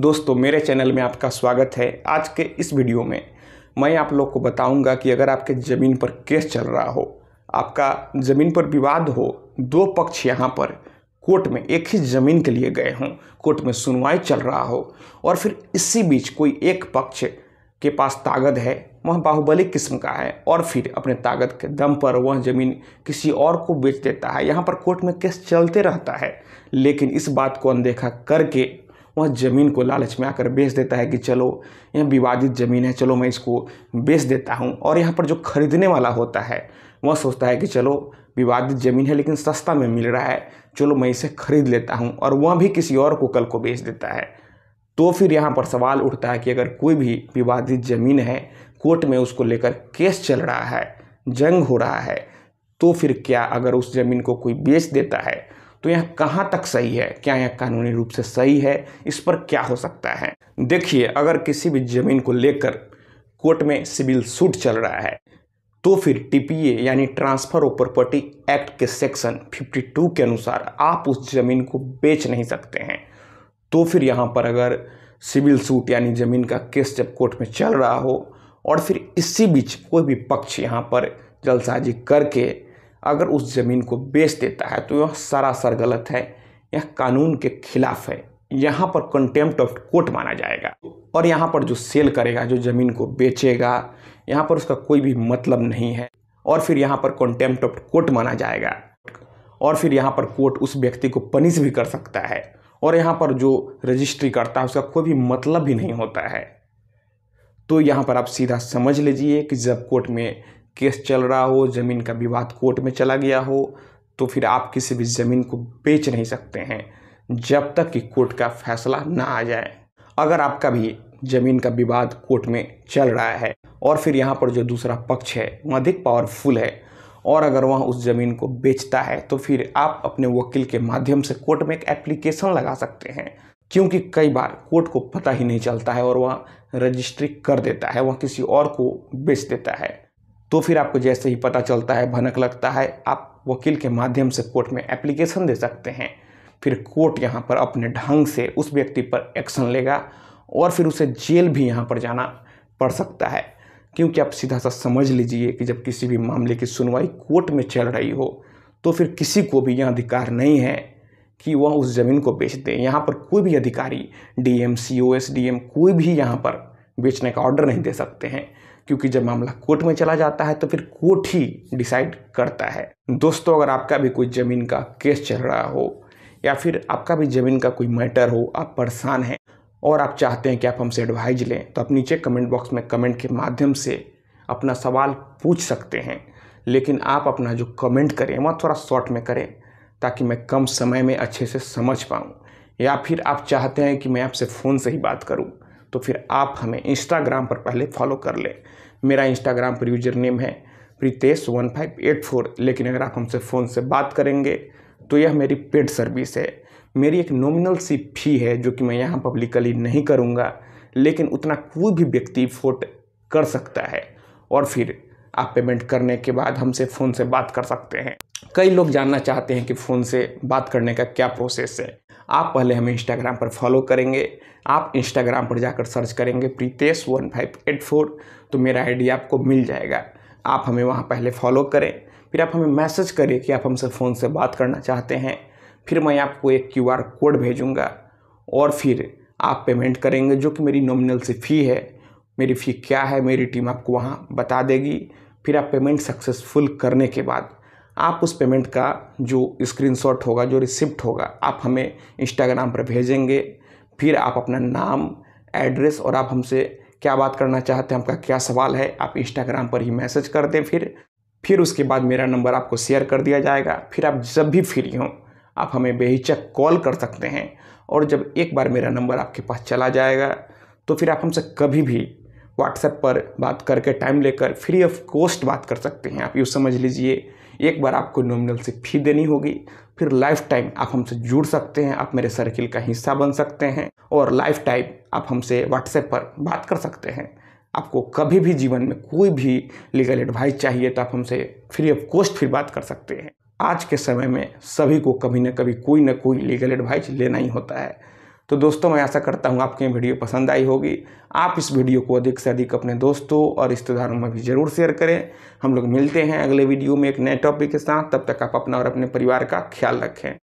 दोस्तों मेरे चैनल में आपका स्वागत है आज के इस वीडियो में मैं आप लोग को बताऊंगा कि अगर आपके ज़मीन पर केस चल रहा हो आपका ज़मीन पर विवाद हो दो पक्ष यहाँ पर कोर्ट में एक ही ज़मीन के लिए गए हों कोर्ट में सुनवाई चल रहा हो और फिर इसी बीच कोई एक पक्ष के पास ताकत है वह बाहुबली किस्म का है और फिर अपने ताकत के दम पर वह ज़मीन किसी और को बेच देता है यहाँ पर कोर्ट में केस चलते रहता है लेकिन इस बात को अनदेखा करके वह ज़मीन को लालच में आकर बेच देता है कि चलो यह विवादित ज़मीन है चलो मैं इसको बेच देता हूँ और यहाँ पर जो खरीदने वाला होता है वह सोचता है कि चलो विवादित ज़मीन है लेकिन सस्ता में मिल रहा है चलो मैं इसे खरीद लेता हूँ और वह भी किसी और को कल को बेच देता है तो फिर यहाँ पर सवाल उठता है कि अगर कोई भी विवादित ज़मीन है कोर्ट में उसको लेकर केस चल रहा है जंग हो रहा है तो फिर क्या अगर उस ज़मीन को कोई बेच देता है तो यह कहाँ तक सही है क्या यह कानूनी रूप से सही है इस पर क्या हो सकता है देखिए अगर किसी भी ज़मीन को लेकर कोर्ट में सिविल सूट चल रहा है तो फिर टीपीए यानी ट्रांसफर ऑफ प्रॉपर्टी एक्ट के सेक्शन 52 के अनुसार आप उस ज़मीन को बेच नहीं सकते हैं तो फिर यहाँ पर अगर सिविल सूट यानी ज़मीन का केस जब कोर्ट में चल रहा हो और फिर इसी बीच कोई भी पक्ष यहाँ पर जलसाजी करके अगर उस ज़मीन को बेच देता है तो यह सरासर गलत है यह कानून के खिलाफ है यहाँ पर कंटेम्प्ट ऑफ कोर्ट माना जाएगा और यहाँ पर जो सेल करेगा जो ज़मीन को बेचेगा यहाँ पर उसका कोई भी मतलब नहीं है और फिर यहाँ पर कंटेम्प्ट ऑफ कोर्ट माना जाएगा और फिर यहाँ पर कोर्ट उस व्यक्ति को पनिश भी कर सकता है और यहाँ पर जो रजिस्ट्री करता है उसका कोई भी मतलब भी नहीं होता है तो यहाँ पर आप सीधा समझ लीजिए कि जब कोर्ट में केस चल रहा हो ज़मीन का विवाद कोर्ट में चला गया हो तो फिर आप किसी भी ज़मीन को बेच नहीं सकते हैं जब तक कि कोर्ट का फैसला ना आ जाए अगर आपका भी ज़मीन का विवाद कोर्ट में चल रहा है और फिर यहाँ पर जो दूसरा पक्ष है वह अधिक पावरफुल है और अगर वह उस ज़मीन को बेचता है तो फिर आप अपने वकील के माध्यम से कोर्ट में एक एप्लीकेशन लगा सकते हैं क्योंकि कई बार कोर्ट को पता ही नहीं चलता है और वह रजिस्ट्री कर देता है वह किसी और को बेच देता है तो फिर आपको जैसे ही पता चलता है भनक लगता है आप वकील के माध्यम से कोर्ट में एप्लीकेशन दे सकते हैं फिर कोर्ट यहाँ पर अपने ढंग से उस व्यक्ति पर एक्शन लेगा और फिर उसे जेल भी यहाँ पर जाना पड़ सकता है क्योंकि आप सीधा सा समझ लीजिए कि जब किसी भी मामले की सुनवाई कोर्ट में चल रही हो तो फिर किसी को भी यह अधिकार नहीं है कि वह उस ज़मीन को बेच दें यहाँ पर कोई भी अधिकारी D M C O S D M कोई भी यहाँ पर बेचने का ऑर्डर नहीं दे सकते हैं क्योंकि जब मामला कोर्ट में चला जाता है तो फिर कोर्ट ही डिसाइड करता है दोस्तों अगर आपका भी कोई ज़मीन का केस चल रहा हो या फिर आपका भी ज़मीन का कोई मैटर हो आप परेशान हैं और आप चाहते हैं कि आप हमसे एडवाइज लें तो आप नीचे कमेंट बॉक्स में कमेंट के माध्यम से अपना सवाल पूछ सकते हैं लेकिन आप अपना जो कमेंट करें वह थोड़ा शॉर्ट में करें ताकि मैं कम समय में अच्छे से समझ पाऊँ या फिर आप चाहते हैं कि मैं आपसे फ़ोन से ही बात करूँ तो फिर आप हमें इंस्टाग्राम पर पहले फॉलो कर लें मेरा इंस्टाग्राम पर यूजर नेम है Pritesh one five eight four लेकिन अगर आप हमसे फ़ोन से बात करेंगे तो यह मेरी पेड सर्विस है मेरी एक नॉमिनल सी फी है जो कि मैं यहाँ पब्लिकली नहीं करूँगा लेकिन उतना कोई भी व्यक्ति फोट कर सकता है और फिर आप पेमेंट करने के बाद हमसे फ़ोन से बात कर सकते हैं कई लोग जानना चाहते हैं कि फ़ोन से बात करने का क्या प्रोसेस है आप पहले हमें इंस्टाग्राम पर फॉलो करेंगे आप इंस्टाग्राम पर जाकर सर्च करेंगे Pritesh one five eight four तो मेरा आईडी आपको मिल जाएगा आप हमें वहाँ पहले फॉलो करें फिर आप हमें मैसेज करें कि आप हमसे फ़ोन से बात करना चाहते हैं फिर मैं आपको एक क्यू आर कोड भेजूँगा और फिर आप पेमेंट करेंगे जो कि मेरी नॉमिनल से फ़ी है मेरी फ़ी क्या है मेरी टीम आपको वहाँ बता देगी फिर आप पेमेंट सक्सेसफुल करने के बाद आप उस पेमेंट का जो स्क्रीनशॉट होगा जो रिसिप्ट होगा आप हमें इंस्टाग्राम पर भेजेंगे फिर आप अपना नाम एड्रेस और आप हमसे क्या बात करना चाहते हैं आपका क्या सवाल है आप इंस्टाग्राम पर ही मैसेज कर दें फिर फिर उसके बाद मेरा नंबर आपको शेयर कर दिया जाएगा फिर आप जब भी फ्री हों आप हमें बेहिचक कॉल कर सकते हैं और जब एक बार मेरा नंबर आपके पास चला जाएगा तो फिर आप हमसे कभी भी व्हाट्सएप पर बात करके टाइम लेकर फ्री ऑफ कॉस्ट बात कर सकते हैं आप यूँ समझ लीजिए एक बार आपको नॉमिनल से फी देनी होगी फिर लाइफ टाइम आप हमसे जुड़ सकते हैं आप मेरे सर्किल का हिस्सा बन सकते हैं और लाइफ टाइम आप हमसे व्हाट्सएप पर बात कर सकते हैं आपको कभी भी जीवन में कोई भी लीगल एडवाइस चाहिए तो आप हमसे फ्री ऑफ कॉस्ट फिर बात कर सकते हैं आज के समय में सभी को कभी ना कभी कोई ना कोई लीगल एडवाइस लेना ही होता है तो दोस्तों मैं ऐसा करता हूँ आपको ये वीडियो पसंद आई होगी आप इस वीडियो को अधिक से अधिक अपने दोस्तों और रिश्तेदारों में भी ज़रूर शेयर करें हम लोग मिलते हैं अगले वीडियो में एक नए टॉपिक के साथ तब तक आप अपना और अपने परिवार का ख्याल रखें